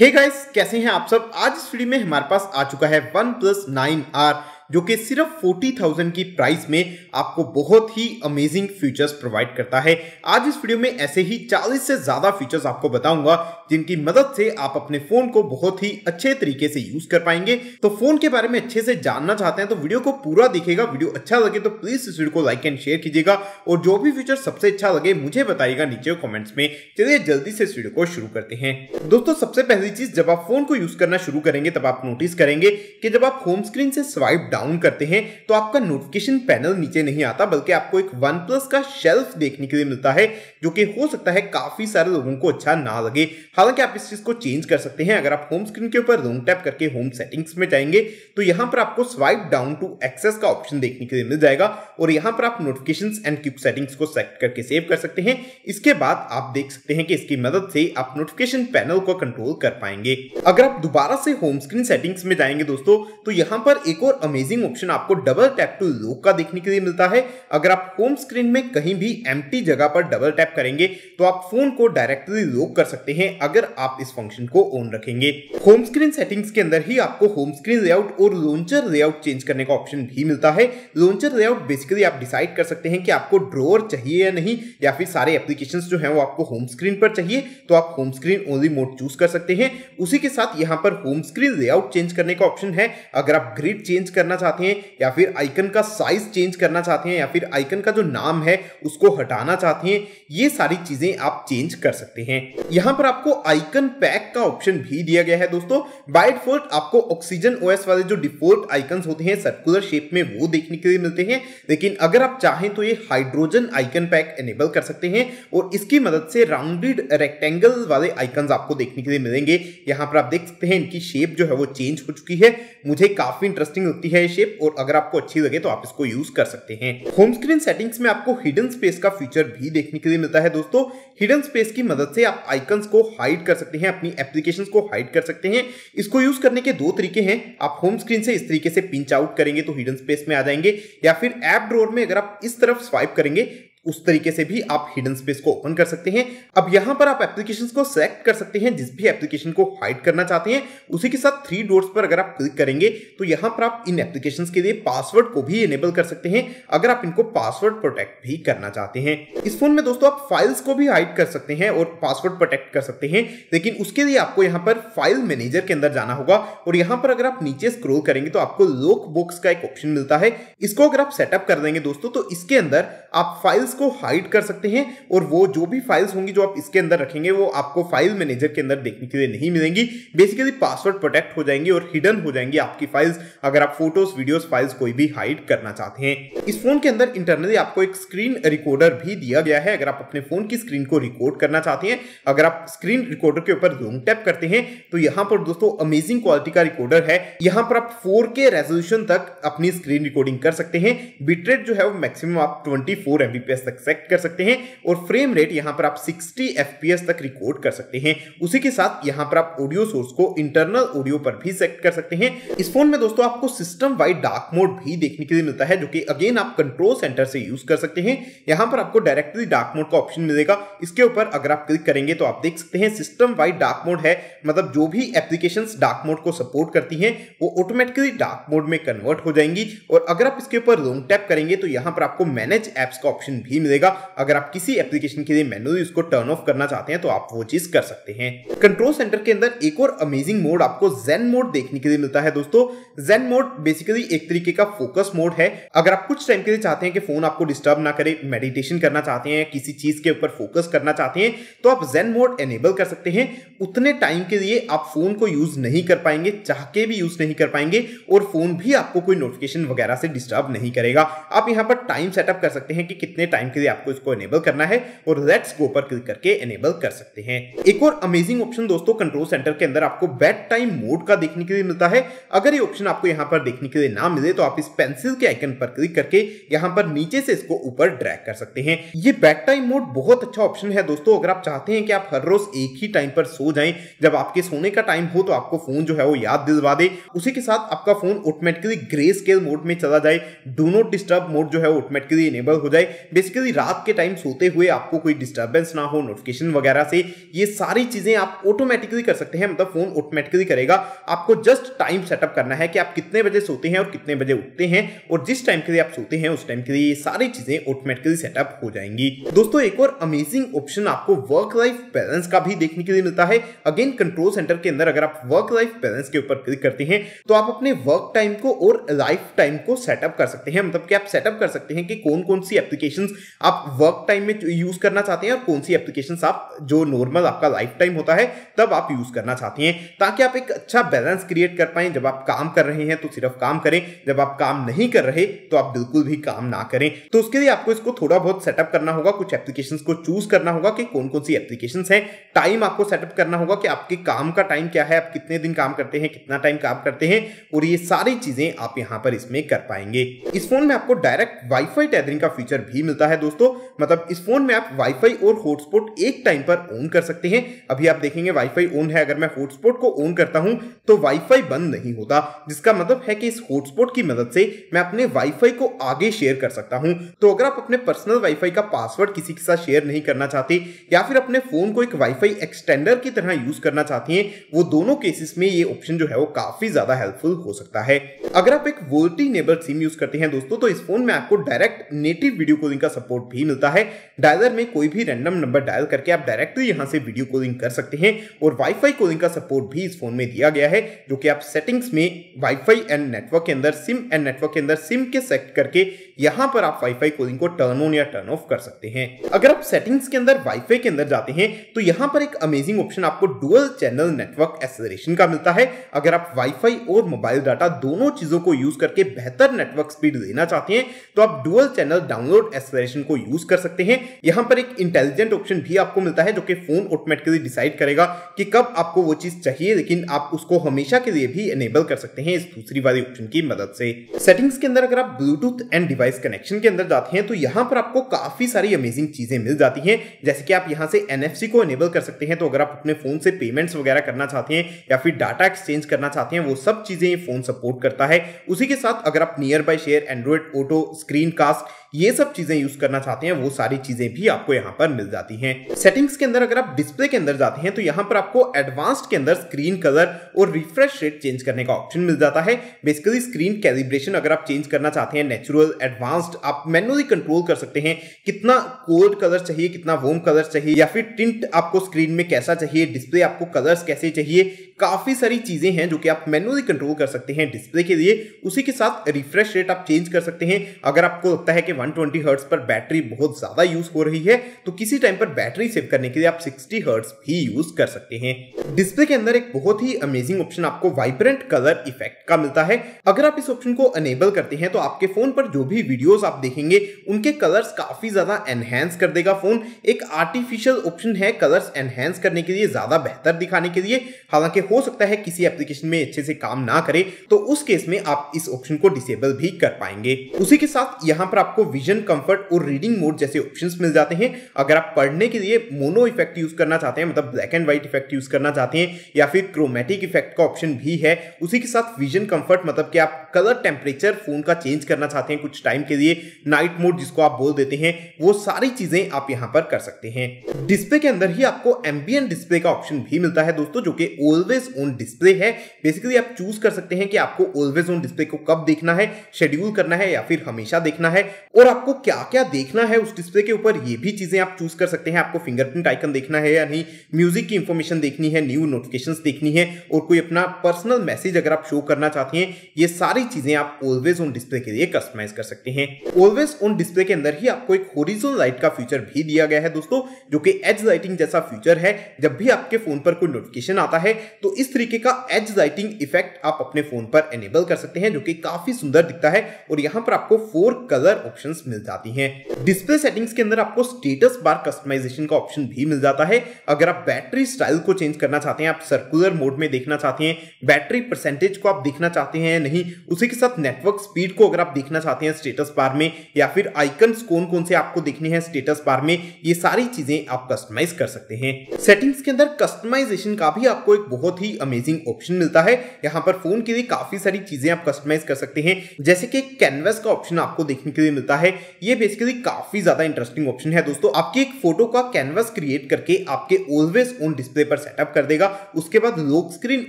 हे hey guys कैसे हैं आप सब आज इस वीडियो में हमारे पास आ चुका है वन प्लस नाइन आर जो कि सिर्फ 40,000 की प्राइस में आपको बहुत ही अमेजिंग फीचर्स प्रोवाइड करता है आज इस वीडियो में ऐसे ही 40 से ज़्यादा फीचर्स आपको बताऊंगा जिनकी मदद से आप अपने फ़ोन को बहुत ही अच्छे तरीके से यूज़ कर पाएंगे तो फ़ोन के बारे में अच्छे से जानना चाहते हैं तो वीडियो को पूरा दिखेगा वीडियो अच्छा लगे तो प्लीज़ इस वीडियो को लाइक एंड शेयर कीजिएगा और जो भी फीचर सबसे अच्छा लगे मुझे बताइएगा नीचे कॉमेंट्स में चलिए जल्दी से इस वीडियो को शुरू करते हैं दोस्तों सबसे पहली चीज़ जब आप फ़ोन को यूज़ करना शुरू करेंगे तब आप नोटिस करेंगे कि जब आप होम स्क्रीन से स्वाइप डाउन करते हैं तो आपका नोटिफिकेशन पैनल नीचे नहीं आता बल्कि आपको एक वन प्लस का शेल्फ देखने के लिए मिलता है जो कि हो सकता है काफी सारे लोगों को अच्छा ना लगे हालांकि आप इस चीज को चेंज कर सकते हैं अगर आप होम स्क्रीन के ऊपर लॉन्ग टैप करके होम सेटिंग्स में जाएंगे तो यहां पर आपको स्वाइप डाउन टू एक्सेस का ऑप्शन देखने के लिए मिल जाएगा और यहां पर आप नोटिफिकेशन एंड क्यूब सेटिंग्स को सेलेक्ट करके सेव कर सकते हैं इसके बाद आप देख सकते हैं कि इसकी मदद से आप नोटिफिकेशन पैनल को कंट्रोल कर पाएंगे अगर आप दोबारा से होम स्क्रीन सेटिंग्स में जाएंगे दोस्तों तो यहाँ पर एक और अमेजिंग अमेजिंग ऑप्शन आपको डबल टैप टू लॉक का देखने के लिए मिलता है अगर आप होम स्क्रीन में कहीं भी एम जगह पर डबल टैप करेंगे तो आप फोन को डायरेक्टली लॉक कर सकते हैं अगर आप इस फंक्शन को ऑन रखेंगे होम स्क्रीन सेटिंग्स के अंदर ही आपको होम स्क्रीन लेआउट और लॉन्चर लेआउट चेंज करने का ऑप्शन भी मिलता है लॉन्चर लेआउट बेसिकली आप डिसाइड कर सकते हैं कि आपको ड्रोअर चाहिए या नहीं या फिर सारे एप्लीकेशन जो है वो आपको होम स्क्रीन पर चाहिए तो आप home screen only mode choose कर सकते हैं उसी के साथ यहाँ पर होम स्क्रीन लेआउट चेंज करने का ऑप्शन है अगर आप ग्रिड चेंज करना करना चाहते हैं या फिर आइकन का साइज चेंज करना चाहते हैं या फिर आइकन का जो नाम है उसको हटाना चाहते हैं ये सारी चीजें आप चेंज कर सकते हैं यहां पर आपको आइकन पैक का ऑप्शन भी दिया गया है दोस्तों बाई डिफोल्ट आपको ऑक्सीजन ओएस वाले जो डिफोल्ट आइकन होते हैं सर्कुलर शेप में वो देखने के लिए मिलते हैं लेकिन अगर आप चाहें तो ये हाइड्रोजन आइकन पैक एनेबल कर सकते हैं और इसकी मदद से राउंडेड रेक्टेंगल वाले आइकन आपको देखने के लिए मिलेंगे यहां पर आप देख सकते हैं इनकी शेप जो है वो चेंज हो चुकी है मुझे काफी इंटरेस्टिंग लगती है है शेप और अगर आपको अच्छी लगे तो आप इसको यूज कर सकते हैं होम स्क्रीन सेटिंग्स में आपको हिडन स्पेस का फीचर भी देखने के लिए मिलता है दोस्तों हिडन स्पेस की मदद से आप आइकन को हाइड कर सकते हैं अपनी एप्लीकेशन को हाइड कर सकते हैं इसको यूज करने के दो तरीके हैं आप होम स्क्रीन से इस तरीके से पिंच आउट करेंगे तो हिडन स्पेस में आ जाएंगे या फिर एप ड्रोर में अगर आप इस तरफ स्वाइप करेंगे उस तरीके से भी आप हिडन स्पेस को ओपन कर सकते हैं अब यहां पर आप एप्लीकेशंस को सेलेक्ट कर सकते हैं जिस भी एप्लीकेशन को हाइड करना चाहते हैं उसी के साथ थ्री डोर्स पर अगर आप क्लिक करेंगे तो यहां पर आप इन एप्लीकेशन के लिए पासवर्ड को भी इनेबल कर सकते हैं अगर आप इनको पासवर्ड प्रोटेक्ट भी करना चाहते हैं इस फोन में दोस्तों आप फाइल्स को भी हाइड कर सकते हैं और पासवर्ड प्रोटेक्ट कर सकते हैं लेकिन उसके लिए आपको यहाँ पर फाइल मैनेजर के अंदर जाना होगा और यहाँ पर अगर आप नीचे स्क्रोल करेंगे तो आपको लोक बॉक्स का एक ऑप्शन मिलता है इसको अगर आप सेटअप कर देंगे दोस्तों तो इसके अंदर आप फाइल्स को हाइड कर सकते हैं और वो जो भी फाइल्स होंगी जो आप इसके अंदर रखेंगे वो आपको फाइल मैनेजर के अंदर देखने के लिए नहीं मिलेंगी बेसिकली पासवर्ड प्रोटेक्ट हो जाएंगी और हिडन हो जाएंगी आपकी फाइल्स अगर आप फोटोज वीडियोज फाइल्स कोई भी हाइड करना चाहते हैं इस फोन के अंदर इंटरनली आपको एक स्क्रीन रिकॉर्डर भी दिया गया है अगर आप अपने फोन की स्क्रीन को रिकॉर्ड करना चाहते हैं अगर आप स्क्रीन रिकॉर्डर के ऊपर लॉन्ग टैप करते हैं तो यहाँ पर दोस्तों अमेजिंग क्वालिटी का रिकॉर्डर है यहाँ पर आप फोर रेजोल्यूशन तक अपनी स्क्रीन रिकॉर्डिंग कर सकते हैं बिटरेट जो है वो मैक्सिमम आप 24 Mbps तक सेट कर सकते हैं और फ्रेम रेट यहाँ पर आप 60 एफ तक रिकॉर्ड कर सकते हैं उसी के साथ यहाँ पर आप ऑडियो सोर्स को इंटरनल ऑडियो पर भी सेट कर सकते हैं इस फोन में दोस्तों आपको सिस्टम वाइड डार्क मोड भी देखने के लिए मिलता है जो कि अगेन आप कंट्रोल सेंटर से यूज कर सकते हैं यहाँ पर आपको डायरेक्टली डार्क मोड का ऑप्शन मिलेगा इसके ऊपर अगर आप क्लिक करेंगे तो आप देख सकते हैं सिस्टम वाइड डार्क मोड है मतलब जो भी एप्लीकेशन डार्क मोड को सपोर्ट करती है वो ऑटोमेटिकली डार्क मोड में कन्वर्ट हो जाएंगी और अगर आप इसके ऊपर लॉन्ग टैप करेंगे तो यहाँ पर आपको मैनेज एप्स का ऑप्शन भी मिलेगा अगर आप किसी एप्लीकेशन के लिए मैनुअली उसको टर्न ऑफ करना चाहते हैं तो आप वो चीज कर सकते हैं कंट्रोल सेंटर के अंदर एक और अमेजिंग मोड आपको जेन मोड देखने के लिए मिलता है दोस्तों जेन मोड बेसिकली एक तरीके का फोकस मोड है अगर आप कुछ टाइम के लिए चाहते हैं कि फोन आपको डिस्टर्ब ना करे मेडिटेशन करना चाहते हैं किसी चीज के ऊपर फोकस करना चाहते हैं तो आप जेन मोड एनेबल कर सकते हैं उतने टाइम के लिए आप फोन को यूज नहीं कर पाएंगे चाह के भी यूज नहीं कर पाएंगे और फोन भी आपको कोई नोटिफिकेशन वगैरह से डिस्टर्ब नहीं करेगा आप यहां पर टाइम सेटअप कर सकते हैं कि कितने टाइम के लिए आपको इसको एनेबल करना है और लेट्स गो पर क्लिक करके एनेबल कर सकते हैं एक और अमेजिंग ऑप्शन दोस्तों कंट्रोल सेंटर के अंदर आपको बेड टाइम मोड का देखने के लिए मिलता है अगर ये ऑप्शन आपको यहाँ पर देखने के लिए ना मिले तो आप इस पेंसिल के आइकन पर क्लिक करके यहाँ पर नीचे से इसको ऊपर ड्रैक कर सकते हैं ये बेड टाइम मोड बहुत अच्छा ऑप्शन है दोस्तों अगर आप चाहते हैं कि आप हर रोज एक ही टाइम पर सो जाए जब आपके सोने का टाइम हो तो आपको फोन जो है वो याद दिलवा दे उसी के साथ आपका phone automatically grey scale mode में चला जाए डू नॉट डिस्टर्ब मोड जो है ऑटोमेटिकली इनेबल हो जाए बेसिकली रात के टाइम सोते हुए आपको कोई डिस्टर्बेंस ना हो नोटिफिकेशन वगैरह से ये सारी चीज़ें आप ऑटोमेटिकली कर सकते हैं मतलब फ़ोन ऑटोमेटिकली करेगा आपको जस्ट टाइम सेटअप करना है कि आप कितने बजे सोते हैं और कितने बजे उठते हैं और जिस टाइम के लिए आप सोते हैं उस टाइम के लिए ये सारी चीज़ें ऑटोमेटिकली सेटअप हो जाएंगी दोस्तों एक और अमेजिंग ऑप्शन आपको वर्क लाइफ बैलेंस का भी देखने के लिए मिलता है अगेन कंट्रोल सेंटर के अंदर अगर आप वर्क लाइफ बैलेंस के ऊपर क्लिक करते हैं तो आप अपने वर्क टाइम को और लाइफ टाइम को सेटअप कर सकते हैं मतलब कि आप सेटअप कर सकते हैं कि कौन कौन सी एप्लीकेशंस आप वर्क टाइम में यूज करना चाहते हैं और कौन सी एप्लीकेशन आप जो नॉर्मल आपका लाइफ टाइम होता है तब आप यूज करना चाहते हैं ताकि आप एक अच्छा बैलेंस क्रिएट कर पाए जब आप काम कर रहे हैं तो सिर्फ काम करें जब आप काम नहीं कर रहे तो आप बिल्कुल भी काम ना करें तो उसके लिए आपको इसको थोड़ा बहुत सेटअप करना होगा कुछ एप्लीकेशन को चूज करना होगा कि कौन कौन सी एप्लीकेशन है टाइम आपको सेटअप करना होगा कि आपके काम का टाइम क्या है आप कितने दिन काम करते हैं कितना टाइम काम करते हैं और ये सारी चीजें आप यहां पर इसमें कर पाएंगे इस फोन में आपको डायरेक्ट वाईफाई टैदरिंग का फीचर भी मिलता है है दोस्तों मतलब इस फोन में आप वाईफाई और हॉटस्पॉट एक टाइम पर ऑन कर सकते हैं अभी आप देखेंगे वाईफाई ऑन है अगर मैं हॉटस्पॉट को ऑन करता हूं तो वाईफाई बंद नहीं होता जिसका मतलब है कि इस हॉटस्पॉट की मदद से मैं अपने वाईफाई को आगे शेयर कर सकता हूं तो अगर आप अपने पर्सनल वाईफाई का पासवर्ड किसी के साथ शेयर नहीं करना चाहते या फिर अपने फोन को एक वाईफाई एक्सटेंडर की तरह यूज करना चाहते हैं वो दोनों केसेस में ये ऑप्शन जो है वो काफी ज्यादा हेल्पफुल हो सकता है अगर आप एक वोल्टी नेबल सिम यूज करते हैं दोस्तों तो इस फोन में आपको डायरेक्ट नेटिव वीडियो कॉलिंग का सपोर्ट भी मिलता है डायलर में कोई भी रैंडम नंबर डायल करके आप डायरेक्टली यहाँ से वीडियो कॉलिंग कर सकते हैं और वाईफाई कॉलिंग का सपोर्ट भी इस फोन में दिया गया है जो कि आप सेटिंग्स में वाईफाई एंड नेटवर्क के अंदर सिम एंड नेटवर्क के अंदर सिम के सेट करके यहाँ पर आप वाईफाई कॉलिंग को टर्न ऑन या टर्न ऑफ कर सकते हैं अगर आप सेटिंग्स के अंदर वाईफाई के अंदर जाते हैं तो यहाँ पर एक अमेजिंग ऑप्शन आपको डुअल चैनल नेटवर्क एक्सेलरेशन का मिलता है अगर आप वाईफाई और मोबाइल डाटा दोनों चीजों को यूज करके बेहतर नेटवर्क स्पीड लेना चाहते हैं तो आप dual channel download acceleration generation को यूज कर सकते हैं यहां पर एक इंटेलिजेंट ऑप्शन भी आपको मिलता है जो कि फोन ऑटोमेटिकली डिसाइड करेगा कि कब आपको वो चीज चाहिए लेकिन आप उसको हमेशा के लिए भी एनेबल कर सकते हैं इस दूसरी वाली ऑप्शन की मदद से सेटिंग्स के अंदर अगर आप ब्लूटूथ एंड डिवाइस कनेक्शन के अंदर जाते हैं तो यहाँ पर आपको काफी सारी अमेजिंग चीजें मिल जाती है जैसे कि आप यहाँ से एन को एनेबल कर सकते हैं तो अगर आप अपने फोन से पेमेंट्स वगैरह करना चाहते हैं या फिर डाटा एक्सचेंज करना चाहते हैं वो सब चीजें ये फोन सपोर्ट करता है उसी के साथ अगर आप nearby share Android Auto screen cast ये सब चीजें यूज करना चाहते हैं वो सारी चीजें भी आपको यहाँ पर मिल जाती हैं सेटिंग्स के अंदर अगर आप डिस्प्ले के अंदर जाते हैं तो यहाँ पर आपको एडवांस्ड के अंदर स्क्रीन कलर और रिफ्रेश रेट चेंज करने का ऑप्शन मिल जाता है बेसिकली स्क्रीन कैलिब्रेशन अगर आप चेंज करना चाहते हैं नेचुरल एडवांस्ड आप मैनुअली कंट्रोल कर सकते हैं कितना कोल्ड कलर चाहिए कितना वोम कलर चाहिए या फिर टिंट आपको स्क्रीन में कैसा चाहिए डिस्प्ले आपको कलर्स कैसे चाहिए काफ़ी सारी चीज़ें हैं जो कि आप मैनुअली कंट्रोल कर सकते हैं डिस्प्ले के लिए उसी के साथ रिफ्रेश रेट आप चेंज कर सकते हैं अगर आपको लगता है कि 120 ट्वेंटी पर बैटरी बहुत ज़्यादा यूज़ हो रही है तो किसी टाइम पर बैटरी सेव करने के लिए आप 60 हर्ट्स भी यूज़ कर सकते हैं डिस्प्ले के अंदर एक बहुत ही अमेजिंग ऑप्शन आपको वाइब्रेंट कलर इफेक्ट का मिलता है अगर आप इस ऑप्शन को अनेबल करते हैं तो आपके फोन पर जो भी वीडियोज आप देखेंगे उनके कलर्स काफी ज्यादा एनहेंस कर देगा फोन एक आर्टिफिशियल ऑप्शन है कलर्स एनहेंस करने के लिए ज्यादा बेहतर दिखाने के लिए हालांकि हो सकता है किसी एप्लीकेशन में अच्छे से काम ना करे तो उस केस में आप इस ऑप्शन को डिसेबल भी कर पाएंगे उसी के साथ यहाँ पर आपको विजन कंफर्ट और रीडिंग मोड जैसे ऑप्शंस मिल जाते हैं अगर आप पढ़ने के लिए मोनो इफेक्ट यूज करना चाहते हैं मतलब black and white effect use करना चाहते हैं या फिर क्रोमेटिक इफेक्ट का ऑप्शन भी है उसी के साथ विजन कंफर्ट मतलब कि आप कलर टेम्परेचर फोन का चेंज करना चाहते हैं कुछ टाइम के लिए नाइट मोड जिसको आप बोल देते हैं वो सारी चीजें आप यहाँ पर कर सकते हैं डिस्प्ले के अंदर ही आपको एम्बियन डिस्प्ले का ऑप्शन भी मिलता है दोस्तों जो कि ऑलवेज ऑलवेज ऑन डिस्प्ले है बेसिकली आप चूज कर सकते हैं कि आपको ऑलवेज ऑन डिस्प्ले को कब देखना है शेड्यूल करना है या फिर हमेशा देखना है और आपको क्या क्या देखना है उस डिस्प्ले के ऊपर ये भी चीजें आप चूज कर सकते हैं आपको फिंगरप्रिंट आइकन देखना है या नहीं म्यूजिक की इंफॉर्मेशन देखनी है न्यू नोटिफिकेशन देखनी है और कोई अपना पर्सनल मैसेज अगर आप शो करना चाहते हैं ये सारी चीजें आप ऑलवेज ऑन डिस्प्ले के लिए कस्टमाइज कर सकते हैं ऑलवेज ऑन डिस्प्ले के अंदर ही आपको एक होरिजोन लाइट का फीचर भी दिया गया है दोस्तों जो कि एज लाइटिंग जैसा फीचर है जब भी आपके फोन पर कोई नोटिफिकेशन आता है तो तो इस तरीके का एज लाइटिंग इफेक्ट आप अपने फोन पर एनेबल कर सकते हैं जो कि काफी सुंदर दिखता है और यहाँ पर आपको फोर कलर ऑप्शन मिल जाती है डिस्प्ले सेटिंग्स के अंदर आपको स्टेटस बार कस्टमाइजेशन का ऑप्शन भी मिल जाता है अगर आप बैटरी स्टाइल को चेंज करना चाहते हैं आप सर्कुलर मोड में देखना चाहते हैं बैटरी परसेंटेज को आप देखना चाहते हैं नहीं उसी के साथ नेटवर्क स्पीड को अगर आप देखना चाहते हैं स्टेटस बार में या फिर आइकन कौन कौन से आपको देखने हैं स्टेटस बार में ये सारी चीजें आप कस्टमाइज कर सकते हैं सेटिंग्स के अंदर कस्टमाइजेशन का भी आपको एक बहुत बहुत ही अमेजिंग ऑप्शन मिलता है यहाँ पर फोन के लिए काफी सारी चीजें आप कस्टमाइज कर सकते हैं जैसे कि कैनवस का ऑप्शन आपको देखने के लिए मिलता है ये बेसिकली काफी ज्यादा इंटरेस्टिंग ऑप्शन है दोस्तों आपकी एक फोटो का कैनवस क्रिएट करके आपके ऑलवेज ऑन डिस्प्ले पर सेटअप कर देगा उसके बाद लॉक स्क्रीन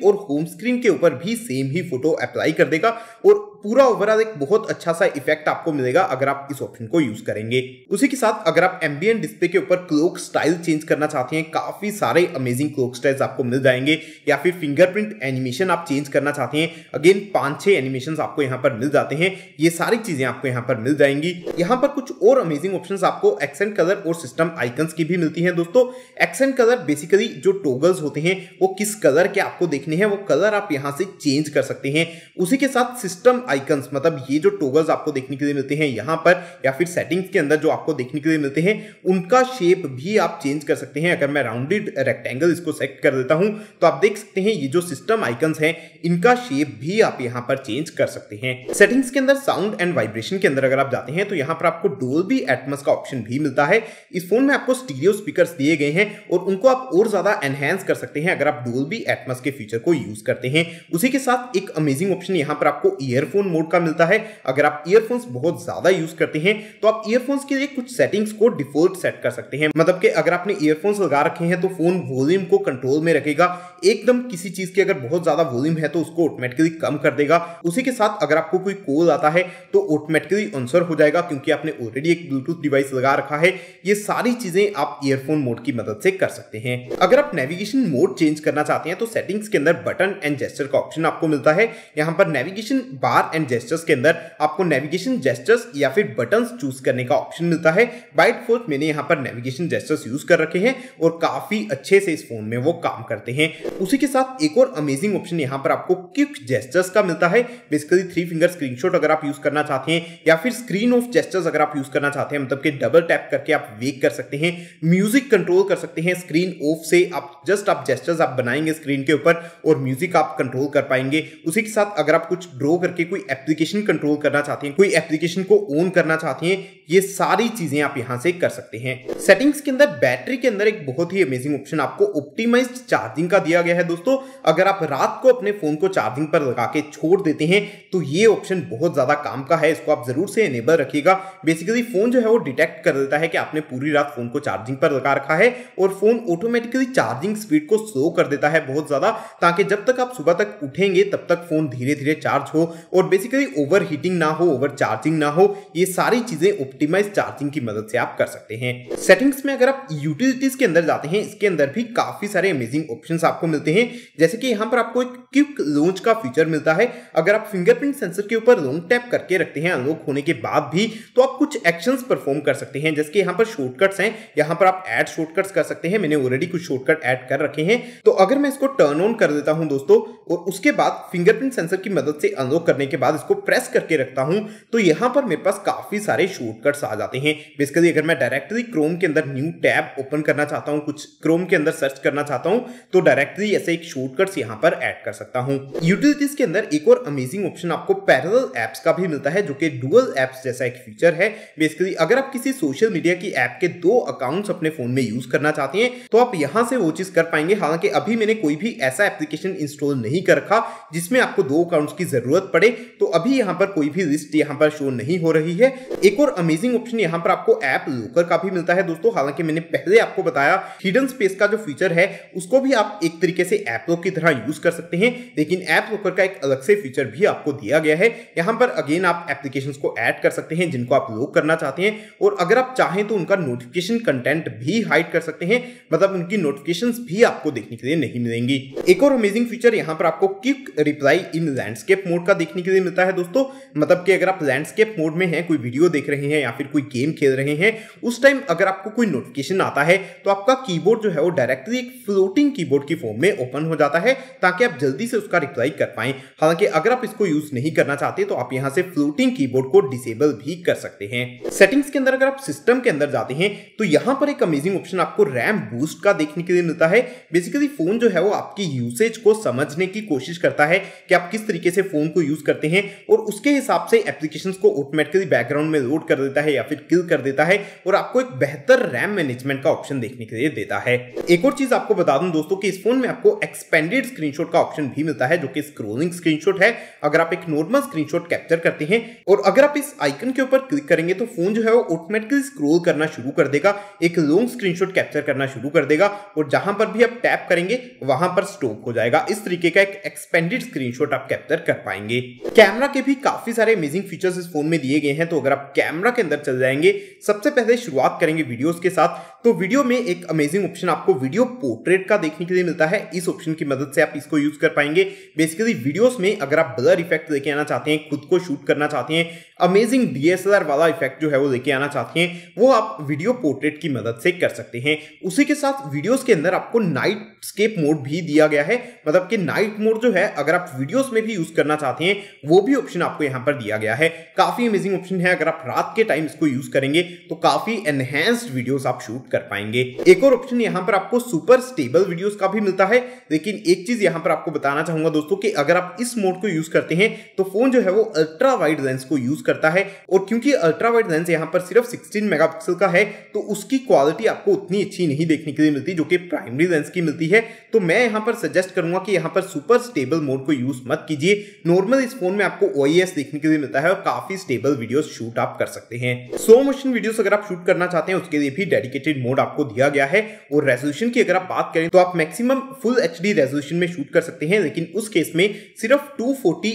और होम स्क्रीन के ऊपर भी सेम ही फोटो अप्लाई कर देगा और पूरा ओवरऑल एक बहुत अच्छा सा इफेक्ट आपको मिलेगा अगर आप इस ऑप्शन को यूज करेंगे उसी के साथ अगर आप एम्बियन डिस्प्ले के ऊपर क्लोक स्टाइल चेंज करना चाहते हैं काफी सारे अमेजिंग क्लोक स्टाइल्स आपको मिल जाएंगे या फिर फिंगरप्रिंट एनिमेशन आप चेंज करना चाहते हैं अगेन पांच छह एनिमेशन आपको यहाँ पर मिल जाते हैं ये सारी चीजें आपको यहाँ पर मिल जाएंगी यहाँ पर कुछ और अमेजिंग ऑप्शन आपको एक्सेंट कलर और सिस्टम आइकन्स की भी मिलती है दोस्तों एक्सेंट कलर बेसिकली जो टोगल्स होते हैं वो किस कलर के आपको देखने हैं वो कलर आप यहाँ से चेंज कर सकते हैं उसी के साथ सिस्टम आइकन्स मतलब ये जो टोगल्स आपको देखने के लिए मिलते हैं यहाँ पर या फिर सेटिंग्स के अंदर जो आपको देखने के लिए मिलते हैं उनका शेप भी आप चेंज कर सकते हैं अगर मैं राउंडेड रेक्टेंगल इसको सेलेक्ट कर देता हूँ तो आप देख सकते हैं ये जो सिस्टम आइकन्स हैं इनका शेप भी आप यहाँ पर चेंज कर सकते हैं सेटिंग्स के अंदर साउंड एंड वाइब्रेशन के अंदर अगर आप जाते हैं तो यहाँ पर आपको डोल भी एटमस का ऑप्शन भी मिलता है इस फोन में आपको स्टीरियो स्पीकर दिए गए हैं और उनको आप और ज्यादा एनहेंस कर सकते हैं अगर आप डोल्बी एटमस के फीचर को यूज करते हैं उसी के साथ एक अमेजिंग ऑप्शन यहाँ पर आपको ईयरफोन एयरफोन मोड का मिलता है अगर आप ईयरफोन्स बहुत ज्यादा यूज करते हैं तो आप ईयरफोन्स के लिए कुछ सेटिंग्स को डिफॉल्ट सेट कर सकते हैं मतलब कि अगर आपने ईयरफोन्स लगा रखे हैं तो फोन वॉल्यूम को कंट्रोल में रखेगा एकदम किसी चीज की अगर बहुत ज्यादा वॉल्यूम है तो उसको ऑटोमेटिकली कम कर देगा उसी के साथ अगर आपको कोई कॉल आता है तो ऑटोमेटिकली आंसर हो जाएगा क्योंकि आपने ऑलरेडी एक ब्लूटूथ डिवाइस लगा रखा है ये सारी चीजें आप ईयरफोन मोड की मदद से कर सकते हैं अगर आप नेविगेशन मोड चेंज करना चाहते हैं तो सेटिंग्स के अंदर बटन एंड जेस्टर का ऑप्शन आपको मिलता है यहाँ पर नेविगेशन बार एंड जेस्टर्स के अंदर आपको नेविगेशन जेस्टर्स या फिर बटन चूज करने का ऑप्शन मिलता है बाइट फोर्स मैंने यहाँ पर नेविगेशन जेस्टर्स यूज कर रखे हैं और काफी अच्छे से इस फोन में वो काम करते हैं उसी के साथ एक और अमेजिंग ऑप्शन यहाँ पर आपको क्विक जेस्टर्स का मिलता है बेसिकली थ्री फिंगर स्क्रीन अगर आप यूज करना चाहते हैं या फिर स्क्रीन ऑफ जेस्टर्स अगर आप यूज करना चाहते हैं मतलब कि डबल टैप करके आप वेक कर सकते हैं म्यूजिक कंट्रोल कर सकते हैं स्क्रीन ऑफ से आप जस्ट आप जेस्टर्स आप बनाएंगे स्क्रीन के ऊपर और म्यूजिक आप कंट्रोल कर पाएंगे उसी के साथ अगर आप कुछ ड्रॉ करके कोई कोई एप्लीकेशन कंट्रोल करना चाहते हैं कोई एप्लीकेशन को ओन करना चाहते हैं ये सारी चीजें आप यहाँ से कर सकते हैं सेटिंग्स के अंदर बैटरी के अंदर एक बहुत ही अमेजिंग ऑप्शन आपको ऑप्टिमाइज्ड चार्जिंग का दिया गया है दोस्तों अगर आप रात को अपने फोन को चार्जिंग पर लगा के छोड़ देते हैं तो ये ऑप्शन बहुत ज्यादा काम का है इसको आप जरूर से एनेबल रखिएगा बेसिकली फोन जो है वो डिटेक्ट कर देता है कि आपने पूरी रात फोन को चार्जिंग पर लगा रखा है और फोन ऑटोमेटिकली चार्जिंग स्पीड को स्लो कर देता है बहुत ज्यादा ताकि जब तक आप सुबह तक उठेंगे तब तक फोन धीरे धीरे चार्ज हो और बेसिकली ओवर हीटिंग ना हो ओवर चार्जिंग ना हो ये सारी चीजें ऑप्टिमाइज चार्जिंग की मदद से आप कर सकते हैं सेटिंग्स में अगर आप यूटिलिटीज के अंदर जाते हैं इसके अंदर भी काफी सारे अमेजिंग ऑप्शंस आपको मिलते हैं जैसे कि यहाँ पर आपको एक क्विक लॉन्च का फीचर मिलता है अगर आप फिंगरप्रिंट सेंसर के ऊपर लॉन्ग टैप करके रखते हैं अनलॉक होने के बाद भी तो आप कुछ एक्शन परफॉर्म कर सकते हैं जैसे कि यहाँ पर शॉर्टकट्स हैं यहाँ पर आप एड शॉर्टकट कर सकते हैं मैंने ऑलरेडी कुछ शॉर्टकट एड कर रखे हैं तो अगर मैं इसको टर्न ऑन कर देता हूँ दोस्तों और उसके बाद फिंगरप्रिंट सेंसर की मदद से अनलॉक करने के बाद इसको प्रेस करके रखता हूं तो यहां पर मेरे पास काफी सारे शॉर्टकट शॉर्टकट्स आ जाते हैं बेसिकली अगर मैं डायरेक्टली क्रोम के अंदर न्यू टैब ओपन करना चाहता हूँ कुछ क्रोम के अंदर सर्च करना चाहता हूँ तो डायरेक्टली ऐसे एक शॉर्टकट्स यहाँ पर एड कर सकता हूँ यूटिलिटीज के अंदर एक और अमेजिंग ऑप्शन आपको पैरल एप्स का भी मिलता है जो कि डुअल एप्स जैसा एक फीचर है बेसिकली अगर आप किसी सोशल मीडिया की ऐप के दो अकाउंट्स अपने फोन में यूज करना चाहते हैं तो आप यहाँ से वो चीज कर पाएंगे हालांकि अभी मैंने कोई भी ऐसा एप्लीकेशन इंस्टॉल नहीं कर रखा जिसमें आपको दो अकाउंट्स की जरूरत पड़े तो अभी यहां पर कोई भी लिस्ट यहां पर शो नहीं हो रही है एक और अमेजिंग अमेजिंग ऑप्शन यहाँ पर आपको ऐप लोकर का भी मिलता है दोस्तों हालांकि मैंने पहले आपको बताया हिडन स्पेस का जो फीचर है उसको भी आप एक तरीके से ऐप लोक की तरह यूज कर सकते हैं लेकिन ऐप लोकर का एक अलग से फीचर भी आपको दिया गया है यहाँ पर अगेन आप एप्लीकेशन को ऐड कर सकते हैं जिनको आप लोक करना चाहते हैं और अगर आप चाहें तो उनका नोटिफिकेशन कंटेंट भी हाइड कर सकते हैं मतलब उनकी नोटिफिकेशन भी आपको देखने के लिए नहीं मिलेंगी एक और अमेजिंग फीचर यहाँ पर आपको quick reply in landscape mode का देखने के लिए मिलता है दोस्तों मतलब कि अगर आप लैंडस्केप मोड में हैं कोई वीडियो देख रहे हैं हैं या फिर कोई गेम खेल रहे हैं उस टाइम अगर आपको कोई नोटिफिकेशन आता है तो आपका कीबोर्ड जो है वो डायरेक्टली एक फ्लोटिंग कीबोर्ड की फॉर्म में ओपन हो जाता है ताकि आप जल्दी से उसका रिप्लाई कर पाएं हालांकि अगर आप इसको यूज नहीं करना चाहते तो आप यहाँ से फ्लोटिंग कीबोर्ड को डिसेबल भी कर सकते हैं सेटिंग्स के अंदर अगर आप सिस्टम के अंदर जाते हैं तो यहाँ पर एक अमेजिंग ऑप्शन आपको रैम बूस्ट का देखने के लिए मिलता है बेसिकली फोन जो है वो आपकी यूसेज को समझने की कोशिश करता है कि आप किस तरीके से फोन को यूज करते हैं और उसके हिसाब से एप्लीकेशन को ऑटोमेटिकली बैकग्राउंड में लोड कर देता है या फिर किल कर देता है और आपको एक बेहतर रैम मैनेजमेंट का ऑप्शन देखने के लिए देता है एक और चीज आपको बता दूं दोस्तों कि इस फोन में आपको एक्सपेंडेड स्क्रीनशॉट का ऑप्शन भी मिलता है जो कि स्क्रोलिंग स्क्रीनशॉट है अगर आप एक नॉर्मल स्क्रीनशॉट कैप्चर करते हैं और अगर आप इस आइकन के ऊपर क्लिक करेंगे तो फोन जो है वो ऑटोमेटिकली स्क्रोल करना शुरू कर देगा एक लॉन्ग स्क्रीनशॉट कैप्चर करना शुरू कर देगा और जहां पर भी आप टैप करेंगे वहां पर स्टॉप हो जाएगा इस तरीके का एक एक्सपेंडेड स्क्रीनशॉट आप कैप्चर कर पाएंगे कैमरा के भी काफी सारे अमेजिंग फीचर्स इस फोन में दिए गए हैं तो अगर आप कैमरा के अंदर चल जाएंगे सबसे पहले शुरुआत करेंगे वीडियोस के साथ तो वीडियो में एक अमेजिंग ऑप्शन आपको वीडियो पोर्ट्रेट का देखने के लिए मिलता है इस ऑप्शन की मदद से आप इसको यूज कर पाएंगे बेसिकली वीडियोस में अगर आप ब्लर इफेक्ट लेके आना चाहते हैं खुद को शूट करना चाहते हैं अमेजिंग डीएसएलआर वाला इफेक्ट जो है वो लेके आना चाहते हैं वो आप वीडियो पोर्ट्रेट की मदद से कर सकते हैं उसी के साथ वीडियोज के अंदर आपको नाइट स्केप मोड भी दिया गया है मतलब कि नाइट मोड जो है अगर आप वीडियोज में भी यूज करना चाहते हैं वो भी ऑप्शन आपको यहाँ पर दिया गया है काफी अमेजिंग ऑप्शन है अगर आप रात के टाइम इसको यूज करेंगे तो काफी एनहेंस्ड वीडियोस आप शूट कर पाएंगे एक और ऑप्शन यहाँ पर आपको सुपर स्टेबल वीडियोस का भी मिलता है लेकिन एक चीज यहाँ पर आपको बताना चाहूंगा दोस्तों कि अगर आप इस मोड को यूज करते हैं तो फोन जो है वो अल्ट्रा वाइड लेंस को यूज करता है और क्योंकि अल्ट्रा वाइड लेंस यहाँ पर सिर्फ सिक्सटीन मेगा का है तो उसकी क्वालिटी आपको उतनी अच्छी नहीं देखने के लिए मिलती जो कि प्राइमरी लेंस की मिलती है तो मैं यहां पर सजेस्ट करूंगा कि यहां पर सुपर स्टेबल मोड को यूज मत कीजिए नॉर्मल इस फोन में आपको ओ e देखने के लिए मिलता है और काफी स्टेबल वीडियोस शूट आप कर सकते हैं हैं स्लो मोशन वीडियोस अगर आप शूट करना चाहते हैं उसके लिए भी डेडिकेटेड मोड आपको दिया गया है और रेजोल्यूशन की अगर आप बात करें तो आप मैक्सिमम फुल एच रेजोल्यूशन में शूट कर सकते हैं लेकिन उस केस में सिर्फ टू फोर्टी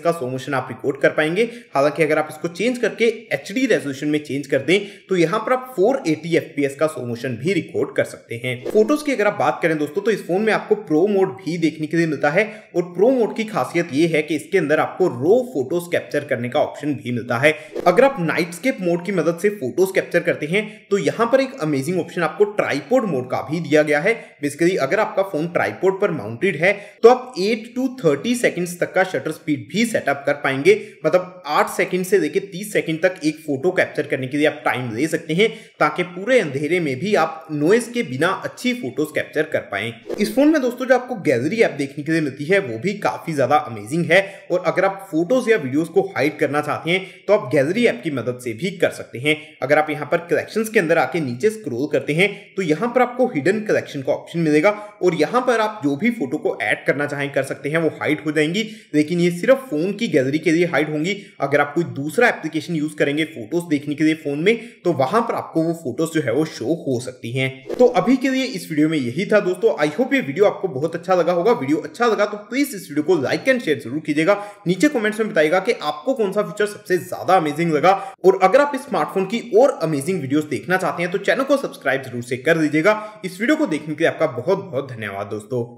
का स्लो मोशन आप रिकॉर्ड कर पाएंगे हालांकि अगर आप इसको चेंज करके एच रेजोल्यूशन में चेंज कर दें तो यहाँ पर आप फोर एटी का स्लो मोशन भी रिकॉर्ड कर सकते हैं फोटोज की अगर आप बात करें दोस्तों तो इस फोन में आपको प्रो मोड भी देखने के लिए मिलता है और प्रो मोड की खासियत यह है कि इसके अंदर आपको रो फोटोज कैप्चर करने का ऑप्शन भी मिलता है अगर आप नाइट्स लैंडस्केप मोड की मदद से फोटोज कैप्चर करते हैं तो यहाँ पर एक अमेजिंग ऑप्शन आपको ट्राईपोर्ड मोड का भी दिया गया है बेसिकली अगर आपका फोन ट्राईपोर्ड पर माउंटेड है तो आप 8 टू 30 सेकंड्स तक का शटर स्पीड भी सेटअप कर पाएंगे मतलब 8 सेकंड से लेकर 30 सेकंड तक एक फोटो कैप्चर करने के लिए आप टाइम ले सकते हैं ताकि पूरे अंधेरे में भी आप नॉइज के बिना अच्छी फोटोज कैप्चर कर पाए इस फोन में दोस्तों जो आपको गैलरी ऐप देखने के लिए मिलती है वो भी काफी ज्यादा अमेजिंग है और अगर आप फोटोज या वीडियोज को हाइड करना चाहते हैं तो आप गैलरी ऐप की मदद से भी कर सकते हैं अगर आप यहाँ पर कलेक्शन के अंदर आके नीचे स्क्रोल करते हैं तो यहाँ पर आपको हिडन कलेक्शन का ऑप्शन मिलेगा और यहाँ पर आप जो भी फोटो को ऐड करना चाहें कर सकते हैं वो हाइड हो जाएंगी लेकिन ये सिर्फ फोन की गैलरी के लिए हाइड होंगी अगर आप कोई दूसरा एप्लीकेशन यूज करेंगे फोटोज देखने के लिए फोन में तो वहां पर आपको वो फोटोज जो है वो शो हो सकती हैं तो अभी के लिए इस वीडियो में यही था दोस्तों आई होप ये वीडियो आपको बहुत अच्छा लगा होगा वीडियो अच्छा लगा तो प्लीज इस वीडियो को लाइक एंड शेयर जरूर कीजिएगा नीचे कमेंट्स में बताएगा कि आपको कौन सा फीचर सबसे ज्यादा अमेजिंग लगा और अगर आप स्मार्टफोन की और अमेजिंग वीडियोस देखना चाहते हैं तो चैनल को सब्सक्राइब जरूर से कर दीजिएगा इस वीडियो को देखने के लिए आपका बहुत बहुत धन्यवाद दोस्तों